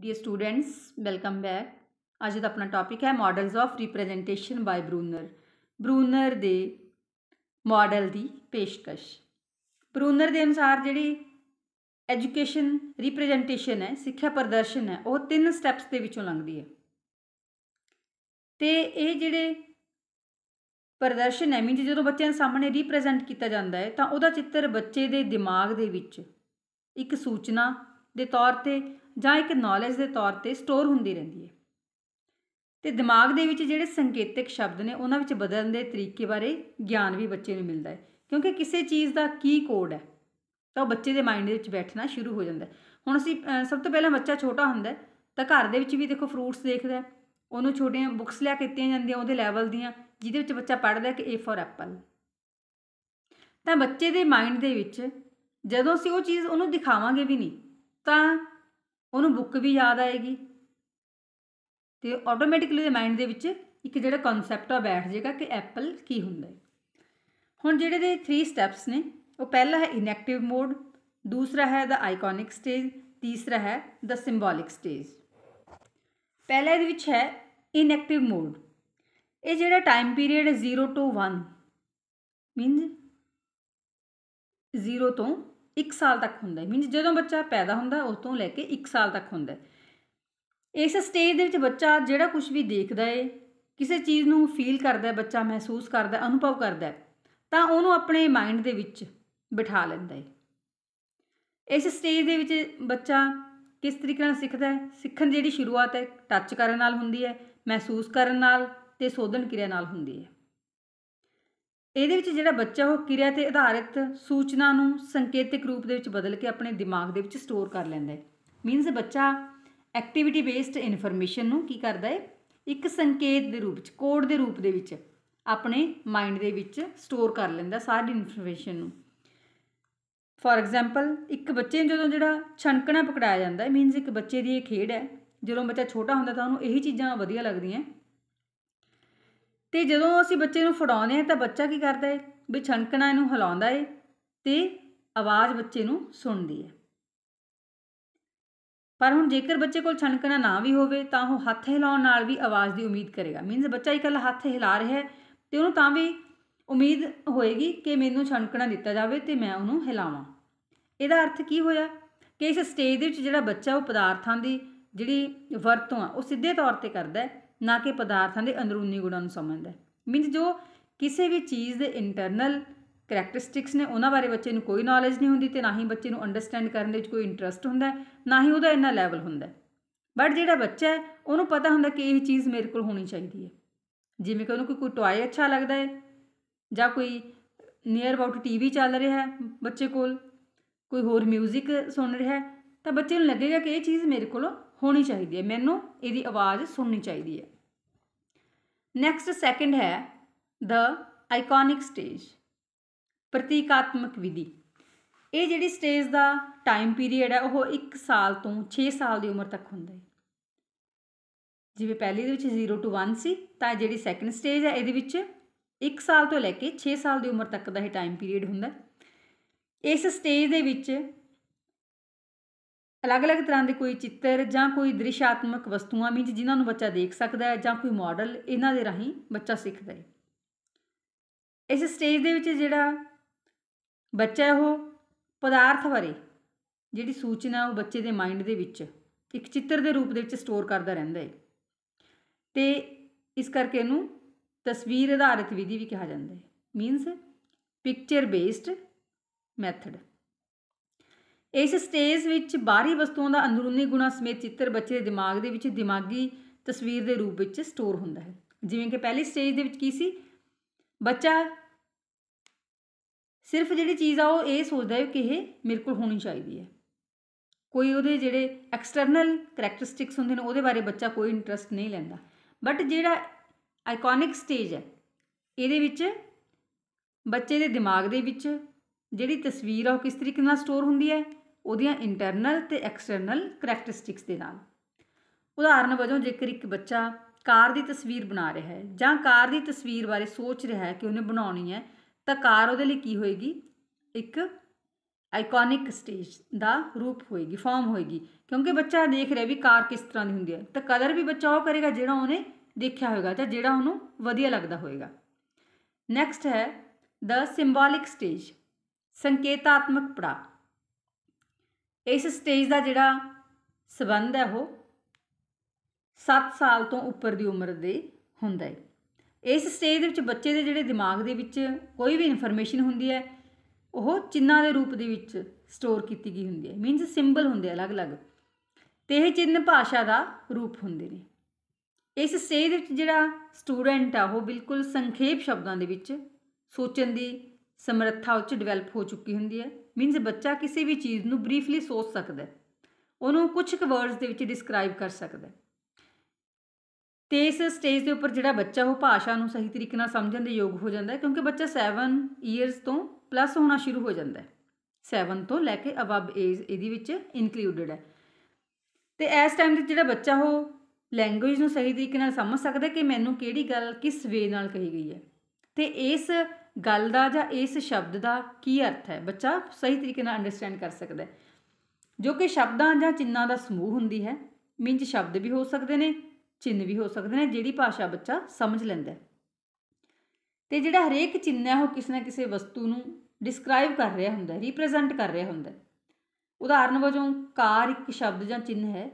dear students welcome back ਅੱਜ ਦਾ ਆਪਣਾ topic ਹੈ models of representation by Bruner Bruner ਦੇ ਮਾਡਲ ਦੀ ਪੇਸ਼ਕਸ਼ ਬਰੂਨਰ ਦੇ ਅਨੁਸਾਰ ਜਿਹੜੀ ਐਜੂਕੇਸ਼ਨ ਰਿਪਰੈਜ਼ੈਂਟੇਸ਼ਨ ਹੈ ਸਿੱਖਿਆ ਪ੍ਰਦਰਸ਼ਨ ਹੈ ਉਹ ਤਿੰਨ ਸਟੈਪਸ ਦੇ ਵਿੱਚੋਂ ਲੰਘਦੀ ਹੈ ਤੇ ਇਹ ਜਿਹੜੇ ਪ੍ਰਦਰਸ਼ਨ ਹੈ ਮੀਨਸ ਜਦੋਂ ਬੱਚਿਆਂ ਦੇ ਸਾਹਮਣੇ ਰਿਪਰੈਜ਼ੈਂਟ ਕੀਤਾ ਜਾਂਦਾ ਹੈ ਤਾਂ ਉਹਦਾ ਚਿੱਤਰ ਬੱਚੇ ਦੇ ਦਿਮਾਗ ਦੇ ਵਿੱਚ ਇੱਕ ਸੂਚਨਾ ਦੇ ਤੌਰ ਤੇ ਜਾਂ ਇੱਕ ਨੌਲੇਜ ਦੇ ਤੌਰ ਤੇ ਸਟੋਰ ਹੁੰਦੀ ਰਹਿੰਦੀ ਹੈ ਤੇ ਦਿਮਾਗ ਦੇ ਵਿੱਚ ਜਿਹੜੇ ਸੰਕੇਤਕ ਸ਼ਬਦ ਨੇ ਉਹਨਾਂ ਵਿੱਚ ਬਦਲਣ ਦੇ ਤਰੀਕੇ ਬਾਰੇ ਗਿਆਨ ਵੀ ਬੱਚੇ ਨੂੰ ਮਿਲਦਾ ਹੈ ਕਿਉਂਕਿ ਕਿਸੇ ਚੀਜ਼ ਦਾ ਕੀ ਕੋਡ ਹੈ ਤਾਂ ਉਹ ਬੱਚੇ ਦੇ ਮਾਈਂਡ ਦੇ ਵਿੱਚ ਬੈਠਣਾ ਸ਼ੁਰੂ ਹੋ ਜਾਂਦਾ ਹੁਣ ਅਸੀਂ ਸਭ ਤੋਂ ਪਹਿਲਾਂ ਬੱਚਾ ਛੋਟਾ ਹੁੰਦਾ ਹੈ ਤਾਂ ਘਰ ਦੇ ਵਿੱਚ ਵੀ ਦੇਖੋ ਫਰੂਟਸ ਦੇਖਦਾ ਉਹਨੂੰ ਛੋਟੀਆਂ ਬੁੱਕਸ ਲਿਆ ਕੇ ਦਿੱਤੀਆਂ ਜਾਂਦੀਆਂ ਉਹਦੇ ਲੈਵਲ ਦੀਆਂ ਜਿਹਦੇ ਵਿੱਚ ਬੱਚਾ ਪੜ੍ਹਦਾ ਕਿ A for ਐਪਲ ਤਾਂ ਬੱਚੇ ਦੇ ਮਾਈਂਡ ਦੇ ਵਿੱਚ ਜਦੋਂ ਅਸੀਂ ਉਹ ਚੀਜ਼ ਉਹਨੂੰ ਦਿਖਾਵਾਂਗੇ ਵੀ ਨਹੀਂ ਤਾਂ ਉਹਨੂੰ ਬੁੱਕ ਵੀ ਯਾਦ ਆਏਗੀ ਤੇ ਆਟੋਮੈਟਿਕਲੀ ਦੇ ਮਾਈਂਡ ਦੇ ਵਿੱਚ ਇੱਕ ਜਿਹੜਾ ਕਨਸੈਪਟ ਆ ਬੈਠ ਜਾਏਗਾ ਕਿ ਐਪਲ ਕੀ ਹੁੰਦਾ ਹੈ ਹੁਣ ਜਿਹੜੇ ਦੇ 3 ਸਟੈਪਸ ਨੇ ਉਹ ਪਹਿਲਾ ਹੈ ਇਨਐਕਟਿਵ ਮੋਡ ਦੂਸਰਾ ਹੈ ਦਾ ਆਈਕੋਨਿਕ ਸਟੇਜ ਤੀਸਰਾ ਹੈ ਦਾ ਸਿੰਬੋਲਿਕ ਸਟੇਜ ਪਹਿਲਾ ਇਹਦੇ ਵਿੱਚ ਹੈ ਇਨਐਕਟਿਵ ਮੋਡ ਇਹ ਜਿਹੜਾ ਟਾਈਮ ਪੀਰੀਅਡ 0 ਤੋਂ 1 ਮੀਨਸ 0 ਤੋਂ 1 ਸਾਲ ਤੱਕ ਹੁੰਦਾ ਹੈ ਮੀਨਸ ਜਦੋਂ ਬੱਚਾ ਪੈਦਾ ਹੁੰਦਾ ਉਸ ਤੋਂ ਲੈ ਕੇ 1 ਸਾਲ ਤੱਕ ਹੁੰਦਾ ਹੈ ਇਸ ਸਟੇਜ ਦੇ ਵਿੱਚ ਬੱਚਾ ਜਿਹੜਾ ਕੁਝ ਵੀ ਦੇਖਦਾ ਏ ਕਿਸੇ ਚੀਜ਼ ਨੂੰ ਫੀਲ ਕਰਦਾ ਹੈ ਬੱਚਾ ਮਹਿਸੂਸ ਕਰਦਾ ਅਨੁਭਵ ਕਰਦਾ ਤਾਂ ਉਹਨੂੰ ਆਪਣੇ ਮਾਈਂਡ ਦੇ ਵਿੱਚ ਬਿਠਾ ਲੈਂਦਾ ਹੈ ਇਸ ਸਟੇਜ ਦੇ ਵਿੱਚ ਬੱਚਾ ਕਿਸ ਤਰੀਕੇ ਨਾਲ ਸਿੱਖਦਾ ਹੈ ਸਿੱਖਣ ਦੀ ਜਿਹੜੀ ਸ਼ੁਰੂਆਤ ਹੈ ਟੱਚ ਕਰਨ ਨਾਲ ਹੁੰਦੀ ਹੈ ਮਹਿਸੂਸ ਕਰਨ ਨਾਲ ਤੇ ਸੋਧਨ ਕਿਰਿਆ ਨਾਲ ਹੁੰਦੀ ਹੈ ਇਹਦੇ ਵਿੱਚ ਜਿਹੜਾ ਬੱਚਾ ਉਹ ਕਿਰਿਆ ਤੇ ਆਧਾਰਿਤ ਸੂਚਨਾ ਨੂੰ ਸੰਕੇਤਿਕ ਰੂਪ ਦੇ ਵਿੱਚ ਬਦਲ ਕੇ ਆਪਣੇ ਦਿਮਾਗ ਦੇ ਵਿੱਚ ਸਟੋਰ ਕਰ ਲੈਂਦਾ ਹੈ ਮੀਨਸ ਬੱਚਾ ਐਕਟੀਵਿਟੀ ਬੇਸਡ ਇਨਫੋਰਮੇਸ਼ਨ ਨੂੰ ਕੀ ਕਰਦਾ ਹੈ ਇੱਕ ਸੰਕੇਤ ਦੇ ਰੂਪ ਵਿੱਚ ਕੋਡ ਦੇ ਰੂਪ ਦੇ ਵਿੱਚ ਆਪਣੇ ਮਾਈਂਡ ਦੇ ਵਿੱਚ ਸਟੋਰ ਕਰ ਲੈਂਦਾ ਸਾਰੀ ਇਨਫੋਰਮੇਸ਼ਨ ਨੂੰ ਫੋਰ ਐਗਜ਼ਾਮਪਲ ਇੱਕ ਬੱਚੇ ਨੂੰ ਜਦੋਂ ਜਿਹੜਾ ਛਣਕਣਾ ਪਕੜਾਇਆ ਜਾਂਦਾ ਹੈ ਮੀਨਸ ਇੱਕ ਬੱਚੇ ਦੀ ਇਹ ਖੇਡ ਹੈ ਜਦੋਂ ਬੱਚਾ ਛੋਟਾ ਹੁੰਦਾ ਤਾਂ ਉਹਨੂੰ ਇਹੀ ਚੀਜ਼ਾਂ ਵਧੀਆ ਲੱਗਦੀਆਂ ਤੇ ਜਦੋਂ ਅਸੀਂ ਬੱਚੇ ਨੂੰ ਫੜਾਉਂਦੇ ਹਾਂ ਤਾਂ ਬੱਚਾ ਕੀ ਕਰਦਾ ਏ ਵੀ ਛਣਕਣਾ ਇਹਨੂੰ ਹਿਲਾਉਂਦਾ ਏ ਤੇ ਆਵਾਜ਼ ਬੱਚੇ ਨੂੰ ਸੁਣਦੀ ਹੈ ਪਰ ਹੁਣ ਜੇਕਰ ਬੱਚੇ ਕੋਲ ਛਣਕਣਾ ਨਾ ਵੀ ਹੋਵੇ ਤਾਂ ਉਹ ਹੱਥ ਹਿਲਾਉਣ ਨਾਲ ਵੀ ਆਵਾਜ਼ ਦੀ ਉਮੀਦ ਕਰੇਗਾ ਮੀਨਸ ਬੱਚਾ ਇਕੱਲਾ ਹੱਥ ਹਿਲਾ ਰਿਹਾ ਹੈ ਤੇ ਉਹਨੂੰ ਤਾਂ ਵੀ ਉਮੀਦ ਹੋਏਗੀ ਕਿ ਮੈਨੂੰ ਛਣਕਣਾ ਦਿੱਤਾ ਜਾਵੇ ਤੇ ਮੈਂ ਉਹਨੂੰ ਹਿਲਾਵਾਂ ਇਹਦਾ ਅਰਥ ਕੀ ਹੋਇਆ ਕਿ ਇਸ ਸਟੇਜ ਦੇ ਵਿੱਚ ਜਿਹੜਾ ਬੱਚਾ ਉਹ ਪਦਾਰਥਾਂ ਦੀ ਜਿਹੜੀ ਵਰਤੋਂ ਆ ਉਹ ਸਿੱਧੇ ਤੌਰ ਤੇ ਕਰਦਾ ਹੈ ਨਾ ਕਿ ਪਦਾਰਥਾਂ ਦੇ ਅੰਦਰੂਨੀ ਗੁਣਾਂ ਨੂੰ ਸਮਝਦਾ ਹੈ ਮੀਨਸ ਜੋ ਕਿਸੇ ਵੀ ਚੀਜ਼ ਦੇ ਇੰਟਰਨਲ ਕੈਰੈਕਟਰਿਸਟਿਕਸ ਨੇ ਉਹਨਾਂ ਬਾਰੇ ਬੱਚੇ ਨੂੰ ਕੋਈ ਨੌਲੇਜ ਨਹੀਂ ਹੁੰਦੀ ਤੇ ਨਾ ਹੀ ਬੱਚੇ ਨੂੰ ਅੰਡਰਸਟੈਂਡ ਕਰਨ ਦੇ ਵਿੱਚ ਕੋਈ ਇੰਟਰਸਟ ਹੁੰਦਾ ਨਾ ਹੀ ਉਹਦਾ ਇੰਨਾ ਲੈਵਲ ਹੁੰਦਾ ਬਟ ਜਿਹੜਾ ਬੱਚਾ ਹੈ ਉਹਨੂੰ ਪਤਾ ਹੁੰਦਾ ਕਿ ਇਹ ਚੀਜ਼ ਮੇਰੇ ਕੋਲ ਹੋਣੀ ਚਾਹੀਦੀ ਹੈ ਜਿਵੇਂ ਕਿ ਉਹਨੂੰ ਕੋਈ ਟੌਏ ਅੱਛਾ ਲੱਗਦਾ ਹੈ ਜਾਂ ਕੋਈ ਨੀਅਰ ਅਬਾਊਟ ਟੀਵੀ ਚੱਲ ਰਿਹਾ ਹੈ ਬੱਚੇ ਕੋਲ ਕੋਈ ਹੋਰ 뮤직 ਸੁਣ ਰਿਹਾ ਹੈ ਤਾਂ ਬੱਚੇ ਨੂੰ ਲੱਗੇਗਾ ਕਿ ਇਹ ਚੀਜ਼ ਮੇਰੇ ਕੋਲ ਹੋਣੀ ਚਾਹੀਦੀ ਹੈ ਮੈਨੂੰ ਇਹਦੀ ਆਵਾਜ਼ ਸੁਣਨੀ ਚਾਹੀਦੀ ਹੈ ਨੈਕਸਟ ਸੈਕਿੰਡ ਹੈ ਦ ਆਈਕੋਨਿਕ ਸਟੇਜ ਪ੍ਰਤੀਕਾਤਮਕ ਵਿਧੀ ਇਹ ਜਿਹੜੀ ਸਟੇਜ ਦਾ ਟਾਈਮ ਪੀਰੀਅਡ ਹੈ ਉਹ 1 ਸਾਲ ਤੋਂ 6 ਸਾਲ ਦੀ ਉਮਰ ਤੱਕ ਹੁੰਦਾ ਹੈ ਜਿਵੇਂ ਪਹਿਲੀ ਦੇ ਵਿੱਚ 0 ਟੂ 1 ਸੀ ਤਾਂ ਜਿਹੜੀ ਸੈਕੰਡ ਸਟੇਜ ਹੈ ਇਹਦੇ ਵਿੱਚ 1 ਸਾਲ ਤੋਂ ਲੈ ਕੇ 6 ਸਾਲ ਦੀ ਉਮਰ ਤੱਕ ਦਾ ਇਹ ਟਾਈਮ ਪੀਰੀਅਡ ਹੁੰਦਾ ਇਸ ਸਟੇਜ ਦੇ ਵਿੱਚ ਅਲੱਗ-ਅਲੱਗ ਤਰ੍ਹਾਂ ਦੇ ਕੋਈ ਚਿੱਤਰ ਜਾਂ ਕੋਈ ਦ੍ਰਿਸ਼ਾਤਮਕ ਵਸਤੂਆਂ ਮੀਨਸ ਜਿਨ੍ਹਾਂ ਨੂੰ ਬੱਚਾ ਦੇਖ ਸਕਦਾ ਹੈ ਜਾਂ ਕੋਈ ਮਾਡਲ ਇਹਨਾਂ ਦੇ ਰਾਹੀਂ ਬੱਚਾ ਸਿੱਖਦਾ ਹੈ ਇਸ ਸਟੇਜ ਦੇ ਵਿੱਚ ਜਿਹੜਾ ਬੱਚਾ ਉਹ ਪਦਾਰਥ ਬਾਰੇ ਜਿਹੜੀ ਸੂਚਨਾ ਉਹ ਬੱਚੇ ਦੇ ਮਾਈਂਡ ਦੇ ਵਿੱਚ ਇੱਕ ਚਿੱਤਰ ਦੇ ਰੂਪ ਦੇ ਵਿੱਚ ਸਟੋਰ ਕਰਦਾ ਰਹਿੰਦਾ ਹੈ ਤੇ ਇਸ ਕਰਕੇ ਇਹਨੂੰ ਤਸਵੀਰ ਆਧਾਰਿਤ ਵਿਧੀ ਵੀ ਕਿਹਾ ਜਾਂਦਾ ਹੈ ਮੀਨਸ ਪਿਕਚਰ ਬੇਸਡ ਮੈਥਡ ਇਸ ਸਟੇਜ ਵਿੱਚ ਬਾਹਰੀ ਵਸਤੂਆਂ ਦਾ ਅੰਦਰੂਨੀ ਗੁਣਾ ਸਮੇਤ ਚਿੱਤਰ ਬੱਚੇ ਦੇ ਦਿਮਾਗ ਦੇ ਵਿੱਚ ਦਿਮਾਗੀ ਤਸਵੀਰ ਦੇ ਰੂਪ ਵਿੱਚ ਸਟੋਰ ਹੁੰਦਾ ਹੈ ਜਿਵੇਂ ਕਿ ਪਹਿਲੀ ਸਟੇਜ ਦੇ ਵਿੱਚ ਕੀ ਸੀ ਬੱਚਾ ਸਿਰਫ ਜਿਹੜੀ ਚੀਜ਼ ਆ ਉਹ ਇਹ ਸੋਚਦਾ ਹੈ ਕਿ ਇਹ ਮੇਰੇ ਕੋਲ ਹੋਣੀ ਚਾਹੀਦੀ ਹੈ ਕੋਈ ਉਹਦੇ ਜਿਹੜੇ ਐਕਸਟਰਨਲ ਕੈਰੈਕਟਰਿਸਟਿਕਸ ਹੁੰਦੇ ਨੇ ਉਹਦੇ ਬਾਰੇ ਬੱਚਾ ਕੋਈ ਇੰਟਰਸਟ ਨਹੀਂ ਲੈਂਦਾ ਬਟ ਜਿਹੜਾ ਆਈਕੋਨਿਕ ਸਟੇਜ ਹੈ ਇਹਦੇ ਵਿੱਚ ਬੱਚੇ ਦੇ ਦਿਮਾਗ ਦੇ ਵਿੱਚ ਜਿਹੜੀ ਤਸਵੀਰ ਆ ਉਹ ਕਿਸ ਤਰੀਕੇ ਨਾਲ ਸਟੋਰ ਹੁੰਦੀ ਹੈ ਉਹਦੀਆਂ ਇੰਟਰਨਲ ਤੇ ਐਕਸਟਰਨਲ ਕੈਰੈਕਟਰਿਸਟਿਕਸ ਦੇ ਨਾਲ ਉਦਾਹਰਨ ਵਜੋਂ ਜੇਕਰ ਇੱਕ ਬੱਚਾ ਕਾਰ ਦੀ ਤਸਵੀਰ ਬਣਾ ਰਿਹਾ ਹੈ ਜਾਂ ਕਾਰ ਦੀ ਤਸਵੀਰ ਬਾਰੇ ਸੋਚ ਰਿਹਾ ਹੈ ਕਿ ਉਹਨੇ ਬਣਾਉਣੀ ਹੈ ਤਾਂ ਕਾਰ ਉਹਦੇ ਲਈ ਕੀ ਹੋਏਗੀ ਇੱਕ ਆਈਕੋਨਿਕ ਸਟੇਜ ਦਾ ਰੂਪ ਹੋਏਗੀ ਫਾਰਮ ਹੋਏਗੀ ਕਿਉਂਕਿ ਬੱਚਾ ਦੇਖ ਰਿਹਾ ਵੀ ਕਾਰ ਕਿਸ ਤਰ੍ਹਾਂ ਦੀ ਹੁੰਦੀ ਹੈ ਤਾਂ ਕਲਰ ਵੀ ਬੱਚਾ ਉਹ ਕਰੇਗਾ ਜਿਹੜਾ ਉਹਨੇ ਦੇਖਿਆ ਹੋਏਗਾ ਜਾਂ ਜਿਹੜਾ ਉਹਨੂੰ ਵਧੀਆ ਲੱਗਦਾ ਹੋਏਗਾ ਨੈਕਸਟ ਹੈ ਦ ਸਿੰਬੋਲਿਕ ਸਟੇਜ ਸੰਕੇਤਾਤਮਕ ਪੜਾ ਇਸ ਸਟੇਜ ਦਾ ਜਿਹੜਾ ਸਬੰਧ ਹੈ ਉਹ 7 ਸਾਲ ਤੋਂ ਉੱਪਰ ਦੀ ਉਮਰ ਦੇ ਹੁੰਦਾ ਹੈ ਇਸ ਸਟੇਜ ਦੇ ਵਿੱਚ ਬੱਚੇ ਦੇ ਜਿਹੜੇ ਦਿਮਾਗ ਦੇ ਵਿੱਚ ਕੋਈ ਵੀ ਇਨਫੋਰਮੇਸ਼ਨ ਹੁੰਦੀ ਹੈ ਉਹ ਚਿੰਨਾਂ ਦੇ ਰੂਪ ਦੇ ਵਿੱਚ ਸਟੋਰ ਕੀਤੀ ਗਈ ਹੁੰਦੀ ਹੈ ਮੀਨਸ ਸਿੰਬਲ ਹੁੰਦੇ ਅਲੱਗ-ਅਲੱਗ ਤੇ ਇਹ ਚਿੰਨ ਭਾਸ਼ਾ ਦਾ ਰੂਪ ਹੁੰਦੇ ਨੇ ਇਸ ਸਟੇਜ ਦੇ ਵਿੱਚ ਜਿਹੜਾ ਸਟੂਡੈਂਟ ਆ ਉਹ ਬਿਲਕੁਲ ਸੰਖੇਪ ਸ਼ਬਦਾਂ ਦੇ ਵਿੱਚ ਸੋਚਣ ਦੀ ਸਮਰੱਥਾ ਉੱਚ ਡਿਵੈਲਪ ਹੋ ਚੁੱਕੀ ਹੁੰਦੀ ਹੈ ਮੀਨਸ ਬੱਚਾ ਕਿਸੇ ਵੀ ਚੀਜ਼ ਨੂੰ ਬਰੀਫਲੀ ਸੋਚ ਸਕਦਾ ਹੈ ਉਹਨੂੰ ਕੁਝ ਕੁ ਵਰਡਸ ਦੇ ਵਿੱਚ ਡਿਸਕ੍ਰਾਈਬ ਕਰ ਸਕਦਾ ਹੈ ਤੇ ਇਸ ਸਟੇਜ ਦੇ ਉੱਪਰ ਜਿਹੜਾ ਬੱਚਾ ਉਹ ਭਾਸ਼ਾ ਨੂੰ ਸਹੀ ਤਰੀਕੇ ਨਾਲ ਸਮਝਣ ਦੇ ਯੋਗ ਹੋ ਜਾਂਦਾ ਹੈ ਕਿਉਂਕਿ ਬੱਚਾ 7 ਇਅਰਸ ਤੋਂ ਪਲੱਸ ਹੋਣਾ ਸ਼ੁਰੂ ਹੋ ਜਾਂਦਾ ਹੈ 7 ਤੋਂ ਲੈ ਕੇ ਅਬਵ ਏਜ ਇਹਦੇ ਵਿੱਚ ਇਨਕਲੂਡਡ ਹੈ ਤੇ ਇਸ ਟਾਈਮ ਤੇ ਜਿਹੜਾ ਬੱਚਾ ਉਹ ਲੈਂਗੁਏਜ ਨੂੰ ਸਹੀ ਤਰੀਕੇ ਨਾਲ ਸਮਝ ਸਕਦਾ ਕਿ ਮੈਨੂੰ ਕਿਹੜੀ ਗੱਲ ਕਿਸ ਵੇ ਨਾਲ ਕਹੀ ਗਈ ਹੈ ਤੇ ਇਸ ਗੱਲ ਦਾ ਜਾਂ ਇਸ ਸ਼ਬਦ ਦਾ ਕੀ ਅਰਥ ਹੈ ਬੱਚਾ ਸਹੀ ਤਰੀਕੇ ਨਾਲ ਅੰਡਰਸਟੈਂਡ ਕਰ ਸਕਦਾ ਹੈ ਜੋ ਕਿ ਸ਼ਬਦਾਂ ਜਾਂ ਚਿੰਨਾਂ ਦਾ ਸਮੂਹ ਹੁੰਦੀ ਹੈ ਮਿੰਜ ਸ਼ਬਦ ਵੀ ਹੋ ਸਕਦੇ ਨੇ ਚਿੰਨ ਵੀ ਹੋ ਸਕਦੇ ਨੇ ਜਿਹੜੀ ਭਾਸ਼ਾ ਬੱਚਾ ਸਮਝ ਲੈਂਦਾ ਤੇ ਜਿਹੜਾ ਹਰੇਕ ਚਿੰਨ ਹੈ ਉਹ ਕਿਸੇ ਨਾ ਕਿਸੇ ਵਸਤੂ ਨੂੰ ਡਿਸਕ੍ਰਾਈਬ ਕਰ ਰਿਹਾ ਹੁੰਦਾ ਹੈ ਰਿਪਰੈਜ਼ੈਂਟ ਕਰ ਰਿਹਾ ਹੁੰਦਾ ਉਦਾਹਰਨ ਵਜੋਂ ਕਾਰ ਇੱਕ ਸ਼ਬਦ ਜਾਂ ਚਿੰਨ ਹੈ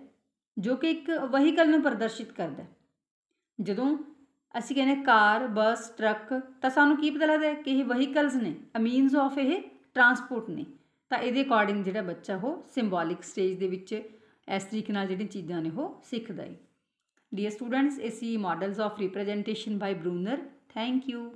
ਜੋ ਕਿ ਇੱਕ ਵਹੀਕਲ ਨੂੰ ਪ੍ਰਦਰਸ਼ਿਤ ਕਰਦਾ ਜਦੋਂ ਅਸੀਂ ਕਹਿੰਦੇ ਕਾਰ ਬੱਸ ਟਰੱਕ ਤਾਂ ਸਾਨੂੰ ਕੀ ਪਤਾ ਲੱਗਦਾ ਕਿ ਇਹ ਵਹੀਕਲਸ ਨੇ ਅ ਮੀਨਸ ਆਫ ਇਹ ਟਰਾਂਸਪੋਰਟ ਨੇ ਤਾਂ ਇਹਦੇ ਅਕੋਰਡਿੰਗ ਜਿਹੜਾ ਬੱਚਾ ਉਹ ਸਿੰਬੋਲਿਕ ਸਟੇਜ ਦੇ ਵਿੱਚ ਇਸ ਤਰੀਕੇ ਨਾਲ ਜਿਹੜੀਆਂ ਚੀਜ਼ਾਂ ਨੇ ਉਹ ਸਿੱਖਦਾ ਹੈ ਡੀਅਰ ਸਟੂਡੈਂਟਸ ਇਸੀ models of representation by Bruner thank you